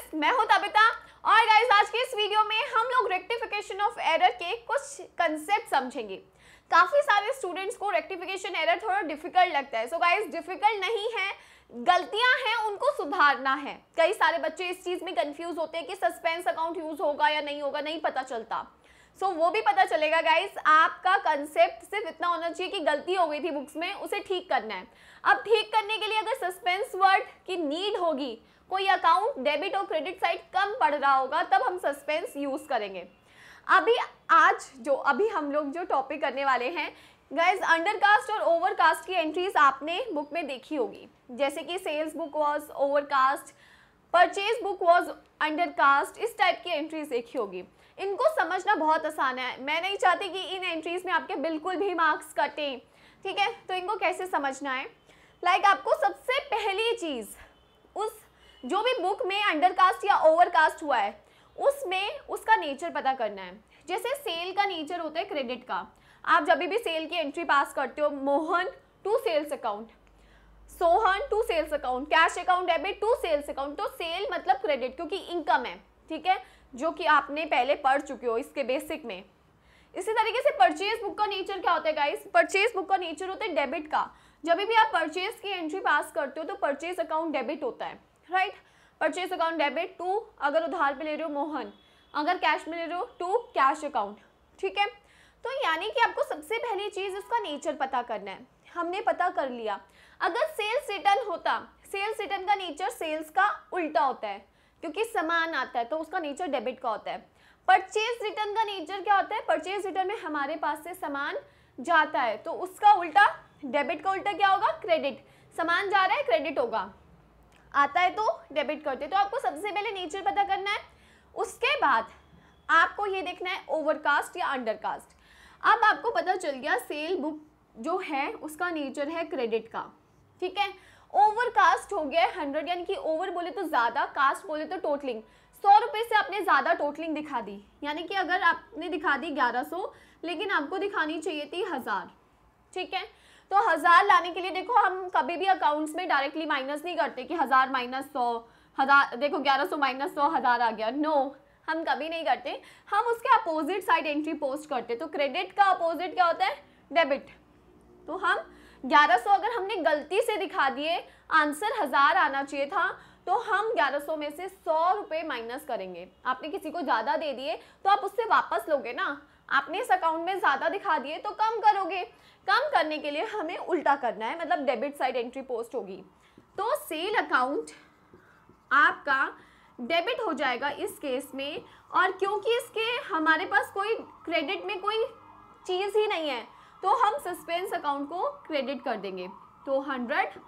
guys मैं हूं तबिता और गाइस आज के इस वीडियो में हम लोग रेक्टिफिकेशन ऑफ एरर के कुछ कंसेप्ट समझेंगे काफ़ी सारे स्टूडेंट्स को रेक्टिफिकेशन एरर थोड़ा डिफिकल्ट लगता है सो गाइस डिफिकल्ट नहीं है गलतियां हैं उनको सुधारना है कई सारे बच्चे इस चीज़ में कंफ्यूज होते हैं कि सस्पेंस अकाउंट यूज़ होगा या नहीं होगा नहीं पता चलता सो so, वो भी पता चलेगा गाइस आपका कंसेप्ट सिर्फ इतना होना चाहिए कि गलती हो गई थी बुक्स में उसे ठीक करना है अब ठीक करने के लिए अगर सस्पेंस वर्ड की नीड होगी कोई अकाउंट डेबिट और क्रेडिट साइड कम पड़ रहा होगा तब हम सस्पेंस यूज़ करेंगे अभी आज जो अभी हम लोग जो टॉपिक करने वाले हैं गाइज अंडरकास्ट और ओवरकास्ट की एंट्रीज आपने बुक में देखी होगी जैसे कि sales book was overcast purchase book was undercast इस टाइप की एंट्रीज देखी होगी इनको समझना बहुत आसान है मैं नहीं चाहती कि इन एंट्रीज में आपके बिल्कुल भी मार्क्स कटें ठीक है तो इनको कैसे समझना है लाइक like आपको सबसे पहली चीज़ उस जो भी बुक में अंडरकास्ट या ओवरकास्ट हुआ है उसमें उसका नेचर पता करना है जैसे सेल का नेचर होता है क्रेडिट का आप जब भी सेल की एंट्री पास करते हो Mohan to sales account Sohan to sales account cash account debit to sales account तो सेल मतलब क्रेडिट क्योंकि इनकम है ठीक है जो कि आपने पहले पढ़ चुके हो इसके बेसिक में इसी तरीके से परचेज बुक का नेचर क्या होता है गाइस परचेज बुक का नेचर होता है डेबिट का जब भी आप परचेज की एंट्री पास करते हो तो परचेज अकाउंट डेबिट होता है right purchase account debit to अगर उधार पे ले रहे हो मोहन अगर कैश में ले रहे हो टू कैश अकाउंट ठीक है तो यानी कि आपको सबसे पहली चीज़ उसका नेचर पता करना है हमने पता कर लिया अगर सेल्स रिटर्न होता सेल्स रिटर्न का नेचर सेल्स का उल्टा होता है क्योंकि सामान आता है तो उसका नेचर डेबिट का होता है परचेज रिटर्न का नेचर क्या होता है परचेज रिटर्न में हमारे पास से सामान जाता है तो उसका उल्टा डेबिट का उल्टा क्या होगा क्रेडिट सामान जा रहा है क्रेडिट होगा आता है तो डेबिट करते हैं तो आपको सबसे पहले नेचर पता करना है उसके बाद आपको ये देखना है ओवरकास्ट या अंडरकास्ट अब आपको पता चल गया सेल बुक जो है उसका नेचर है क्रेडिट का ठीक है ओवरकास्ट हो गया है हंड्रेड यानी कि ओवर बोले तो ज़्यादा कास्ट बोले तो टोटलिंग सौ रुपये से आपने ज़्यादा टोटलिंग दिखा दी यानी कि अगर आपने दिखा दी ग्यारह सौ लेकिन आपको दिखानी चाहिए थी हज़ार ठीक है तो हज़ार लाने के लिए देखो हम कभी भी अकाउंट्स में डायरेक्टली माइनस नहीं करते कि हज़ार माइनस सौ हज़ार देखो ग्यारह सौ माइनस सौ हज़ार आ गया नो हम कभी नहीं करते हम उसके अपोजिट साइड एंट्री पोस्ट करते तो क्रेडिट का अपोजिट क्या होता है डेबिट तो हम 1100 अगर हमने गलती से दिखा दिए आंसर हज़ार आना चाहिए था तो हम 1100 में से सौ रुपये माइनस करेंगे आपने किसी को ज़्यादा दे दिए तो आप उससे वापस लोगे ना आपने इस अकाउंट में ज़्यादा दिखा दिए तो कम करोगे कम करने के लिए हमें उल्टा करना है मतलब डेबिट साइड एंट्री पोस्ट होगी तो सेल अकाउंट आपका डेबिट हो जाएगा इस केस में और क्योंकि इसके हमारे पास कोई क्रेडिट में कोई चीज़ ही नहीं है तो हम सस्पेंस अकाउंट को क्रेडिट कर देंगे तो हंड्रेड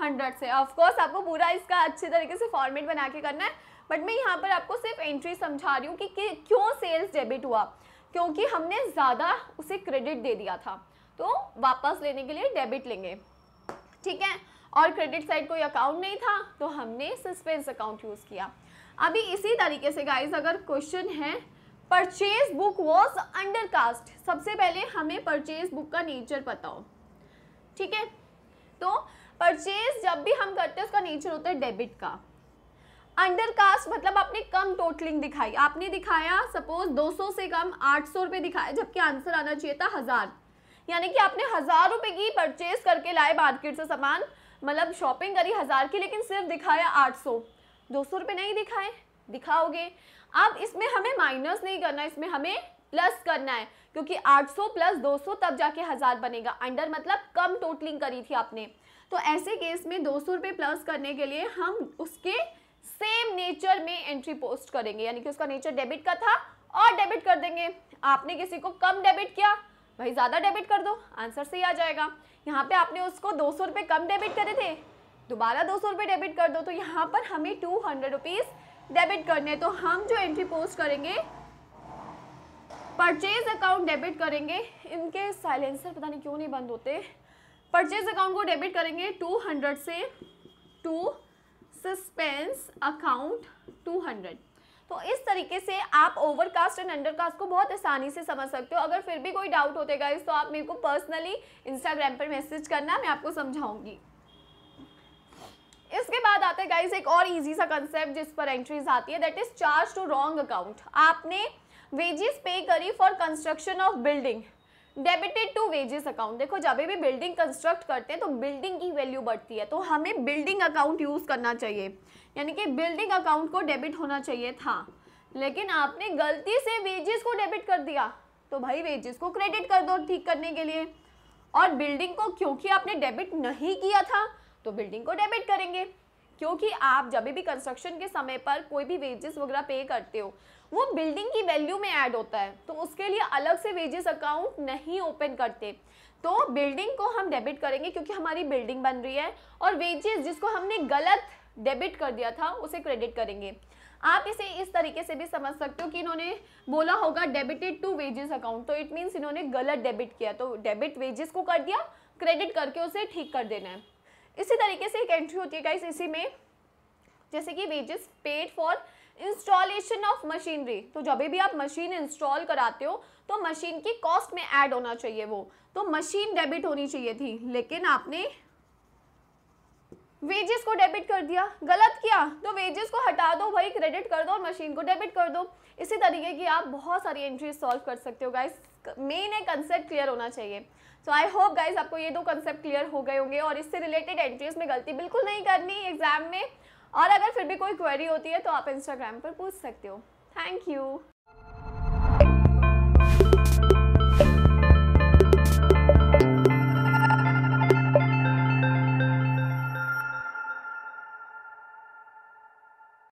हंड्रेड से ऑफकोर्स आपको पूरा इसका अच्छे तरीके से फॉर्मेट बना के करना है बट मैं यहाँ पर आपको सिर्फ एंट्री समझा रही हूँ कि, कि क्यों सेल्स डेबिट हुआ क्योंकि हमने ज़्यादा उसे क्रेडिट दे दिया था तो वापस लेने के लिए डेबिट लेंगे ठीक है और क्रेडिट साइड कोई अकाउंट नहीं था तो हमने सस्पेंस अकाउंट यूज़ किया अभी इसी तरीके से गाइज अगर क्वेश्चन है purchase book was undercast सबसे पहले हमें परचेज बुक का नेचर पता हो ठीक है तो परचेज जब भी हम करते हैं उसका नेचर होता है डेबिट का अंडर कास्ट मतलब आपने कम टोटलिंग दिखाई आपने दिखाया सपोज 200 से कम 800 रुपए दिखाया जबकि आंसर आना चाहिए था हज़ार यानी कि आपने हज़ार रुपए की परचेज करके लाए मार्केट से सामान मतलब शॉपिंग करी हज़ार की लेकिन सिर्फ दिखाया 800 सौ रुपए नहीं दिखाए दिखाओगे अब इसमें हमें माइनस नहीं करना इसमें हमें प्लस करना है क्योंकि आठ प्लस दो तब जाके हज़ार बनेगा अंडर मतलब कम टोटलिंग करी थी आपने तो ऐसे केस में दो सौ प्लस करने के लिए हम उसके सेम नेचर में एंट्री पोस्ट करेंगे यानी कि उसका नेचर डेबिट का था और डेबिट कर देंगे आपने किसी को कम डेबिट किया भाई ज़्यादा डेबिट कर दो आंसर सही आ जाएगा यहाँ पे आपने उसको दो सौ रुपये कम डेबिट करे थे दोबारा दो सौ रुपये डेबिट कर दो तो यहाँ पर हमें टू हंड्रेड रुपीज़ डेबिट करने तो हम जो एंट्री पोस्ट करेंगे परचेज अकाउंट डेबिट करेंगे इनके साइलेंसर पता नहीं क्यों नहीं बंद होते परचेज अकाउंट को डेबिट करेंगे टू हंड्रेड से टू सस्पेंस अकाउंट 200 तो इस तरीके से आप ओवरकास्ट एंड अंडरकास्ट को बहुत आसानी से समझ सकते हो अगर फिर भी कोई डाउट होते गाइस तो आप मेरे को पर्सनली इंस्टाग्राम पर मैसेज करना मैं आपको समझाऊंगी इसके बाद आते गाइज गाइस एक और इजी सा कंसेप्ट जिस पर एंट्रीज आती है that is charge to wrong account आपने वेजेस पे करी for construction of building debited to wages account देखो जब भी बिल्डिंग कंस्ट्रक्ट करते हैं तो बिल्डिंग की वैल्यू बढ़ती है तो हमें बिल्डिंग अकाउंट यूज़ करना चाहिए यानी कि बिल्डिंग अकाउंट को डेबिट होना चाहिए था लेकिन आपने गलती से वेजेस को डेबिट कर दिया तो भाई वेजेस को क्रेडिट कर दो ठीक करने के लिए और बिल्डिंग को क्योंकि आपने डेबिट नहीं किया था तो बिल्डिंग को डेबिट करेंगे क्योंकि आप जब भी कंस्ट्रक्शन के समय पर कोई भी वेजेस वगैरह पे करते हो वो बिल्डिंग की वैल्यू में ऐड होता है तो उसके लिए अलग से वेजेस अकाउंट नहीं ओपन करते तो बिल्डिंग को हम डेबिट करेंगे क्योंकि हमारी बिल्डिंग बन रही है और वेजेस जिसको हमने गलत डेबिट कर दिया था उसे क्रेडिट करेंगे आप इसे इस तरीके से भी समझ सकते हो कि इन्होंने बोला होगा डेबिटेड टू वेजेस अकाउंट तो इट मीन्स इन्होंने गलत डेबिट किया तो डेबिट वेजेस को कर दिया क्रेडिट करके उसे ठीक कर देना है इसी तरीके से एक एंट्री होती है गाइस इसी में जैसे कि wages paid for installation of machinery तो जब भी आप मशीन इंस्टॉल कराते हो तो मशीन की कॉस्ट में ऐड होना चाहिए वो तो मशीन डेबिट होनी चाहिए थी लेकिन आपने वेजेस को डेबिट कर दिया गलत किया तो वेजेस को हटा दो भाई क्रेडिट कर दो और मशीन को डेबिट कर दो इसी तरीके की आप बहुत सारी एंट्रीज सॉल्व कर सकते हो गाइस मेन है कंसेप्ट क्लियर होना चाहिए सो आई होप गाइज आपको ये दो कंसेप्ट क्लियर हो गए होंगे और इससे रिलेटेड एंट्रीज में गलती बिल्कुल नहीं करनी एग्जाम में और अगर फिर भी कोई क्वेरी होती है तो आप इंस्टाग्राम पर पूछ सकते हो थैंक यू